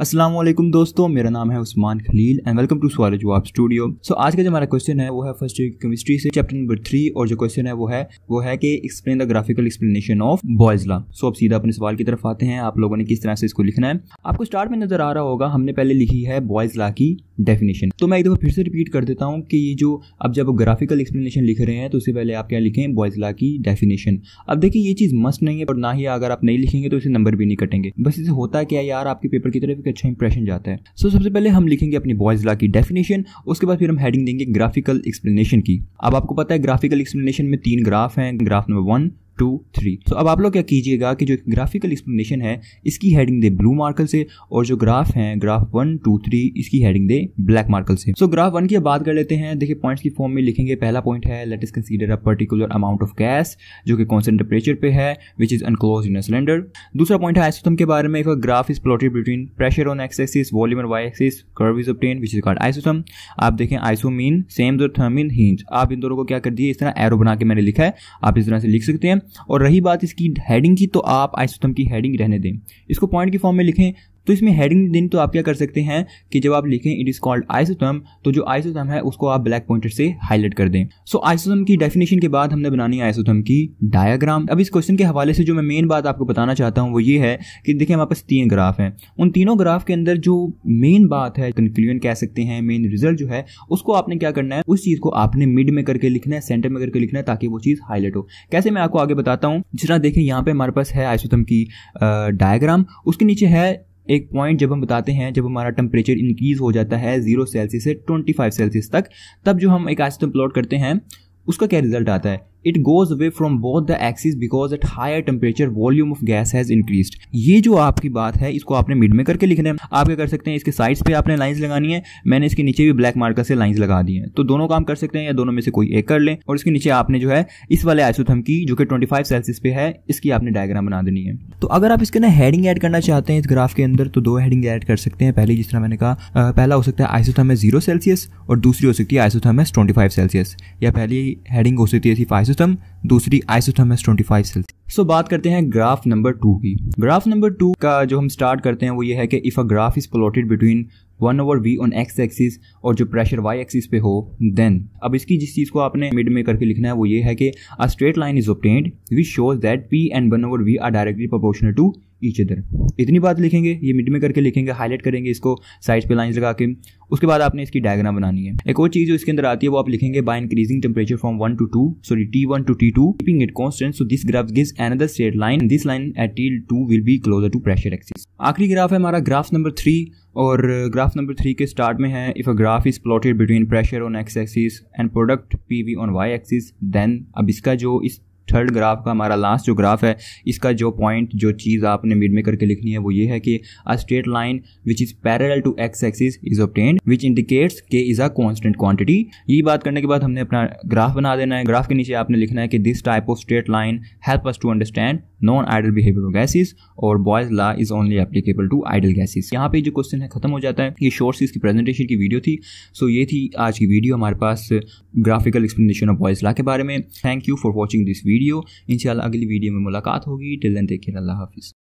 अस्सलाम वालेकुम दोस्तों मेरा नाम है Usman Khalil and welcome to Sawal Jawab studio सो आज का जो हमारा क्वेश्चन है वो है फर्स्ट ईयर केमिस्ट्री से चैप्टर नंबर थ्री और जो क्वेश्चन है वो है वो है कि explain the graphical explanation of Boyle's law so अब सीधा अपने सवाल की तरफ आते हैं आप लोगों ने किस तरह से इसको लिखना है आपको स्टार्ट में नजर आ रहा होगा हमने पहले लिखी है बॉयज लॉ की डेफिनेशन तो मैं एक दफ़ा फिर से रिपीट कर देता हूँ कि ये जो अब जब आप ग्राफिकल एक्सप्लेनेशन लिख रहे हैं तो उससे पहले आप क्या लिखें बॉयजला की डेफिनेशन अब देखिए ये चीज़ मस्ट नहीं है और ना ही अगर आप नहीं लिखेंगे तो इसे नंबर भी नहीं कटेंगे बस इसे होता क्या यार आपके पेपर की तरफ एक अच्छा इंप्रेशन जाता है सो so, सबसे पहले हम लिखेंगे अपनी बॉयजला की डेफिनेशन उसके बाद फिर हम हेडिंग देंगे ग्राफिकल एक्सप्लेनेशन की अब आपको पता है ग्राफिकल एक्सप्लेनेशन में तीन ग्राफ हैं graph number one two three तो अब आप लोग क्या कीजिएगा कि जो ग्राफिकल एक्सप्लेनेशन है इसकी हेडिंग दे ब्लू मार्कल से और जो ग्राफ है ग्राफ वन टू थ्री इसकी हेडिंग दे ब्लैक मार्कल से सो ग्राफ वन की बात कर लेते हैं देखिए पॉइंट्स की फॉर्म में लिखेंगे पहला पॉइंट है let us consider a particular amount of gas जो कि कॉन्सेंट टेम्परेचर पे है which is enclosed in cylinder दूसरा पॉइंट है आइसोथम के बारे में graph is plotted between pressure on x axis volume and y axis curve is obtained which is called isotherm आप देखें आइसोमीन सेम्स और थर्मिन हिंज आप इन दोनों को क्या कर दिए इस तरह एरो बना के मैंने लिखा है आप इस तरह से लिख सकते हैं और रही बात इसकी हेडिंग की तो आप आइसोथम की हेडिंग रहने दें इसको पॉइंट की फॉर्म में लिखें तो इसमें हेडिंग देनी तो आप क्या कर सकते हैं कि जब आप लिखें इट इज़ कॉल्ड आइसोथम तो जो आइसोथम है उसको आप ब्लैक पॉइंटर से हाईलाइट कर दें सो so, आइसोथम की डेफिनेशन के बाद हमने बनानी है आइसोथम की डायग्राम अब इस क्वेश्चन के हवाले से जो मैं मेन बात आपको बताना चाहता हूँ वो ये है कि देखिए हमारे पास तीन ग्राफ हैं उन तीनों ग्राफ के अंदर जो मेन बात है कंक्लूजन कह सकते हैं मेन रिजल्ट जो है उसको आपने क्या करना है उस चीज़ को आपने मिड में करके लिखना है सेंटर में करके लिखना है ताकि वो चीज़ हाईलाइट हो कैसे मैं आपको आगे बताता हूँ जिस तरह देखें यहाँ पे हमारे पास है आइसोथम की डायग्राम उसके नीचे है एक पॉइंट जब हम बताते हैं जब हमारा टेम्परेचर इंक्रीज हो जाता है जीरो सेल्सियस से ट्वेंटी फाइव सेल्सियस तक तब जो हम एक आइसटम प्लॉट करते हैं उसका क्या रिजल्ट आता है it goes away from both the axis because at higher temperature volume of gas has increase ये जो आपकी बात है इसको आपने मिड में करके लिखना है आप क्या कर सकते हैं इसके साइड्स पे आपने लाइन्स लगानी है मैंने इसके नीचे भी ब्लैक मार्कर से लाइंस लगा दी है तो दोनों काम कर सकते हैं या दोनों में से कोई एक कर लें और इसके नीचे आपने जो है इस वाले आइसोथम की जो कि ट्वेंटी फाइव सेल्सियस पे है इसकी आपने डायग्राम बना देनी है तो अगर आप इसके ना हेडिंग एड करना चाहते हैं इस ग्राफ के अंदर तो दो हेडिंग एड कर सकते हैं पहले जिस तरह मैंने कहा पहला हो सकता है आइसोथम है जीरो सेल्सियस और दूसरी हो सकती है आइसोथम है ट्वेंटी फाइव सेल्सियस या पहली हेडिंग हो सकती है सिर्फ आइसोथम दूसरी isotherm twenty five Celsius so बात करते हैं ग्राफ नंबर टू की ग्राफ नंबर टू का जो हम स्टार्ट करते हैं वो ये है कि if a graph is plotted between one over V on x axis और जो प्रेशर वाई एक्सिस पे हो देन अब इसकी जिस चीज़ को आपने मिड में करके लिखना है वो ये है कि a straight line is obtained which shows that P and one over V are directly proportional to each other इतनी बात लिखेंगे ये मिड में करके लिखेंगे हाईलाइट करेंगे इसको साइड पे लाइंस लगा के उसके बाद आपने इसकी डायग्राम बनानी है एक और चीज़ जो इसके अंदर आती है वो आप लिखेंगे by increasing temperature from one to two sorry T one to T two keeping it constant so this graph gives another straight line this line at T two will be closer to pressure axis आखिरी graph है हमारा graph number three और graph number three के start में है if a graph is plotted between pressure on x axis and product P V on y axis then अब इसका जो इस थर्ड ग्राफ का हमारा लास्ट जो ग्राफ है इसका जो पॉइंट जो चीज़ आपने मिड में करके लिखनी है वो ये है कि a straight line which is parallel to x axis is obtained which indicates K is a constant quantity ये बात करने के बाद हमने अपना ग्राफ बना देना है ग्राफ के नीचे आपने लिखना है कि this type of straight line help us to understand non ideal behaviour gases और Boyle's law is only applicable to ideal gases यहाँ पे जो क्वेश्चन है खत्म हो जाता है ये शॉर्ट्स इसकी प्रेजेंटेशन की वीडियो थी सो so ये थी आज की वीडियो हमारे पास graphical explanation of Boyle's law के बारे में thank you for watching this video video इंशाल्लाह अगली वीडियो में मुलाकात होगी टिल देन टेक केयर अल्लाह हाफिज़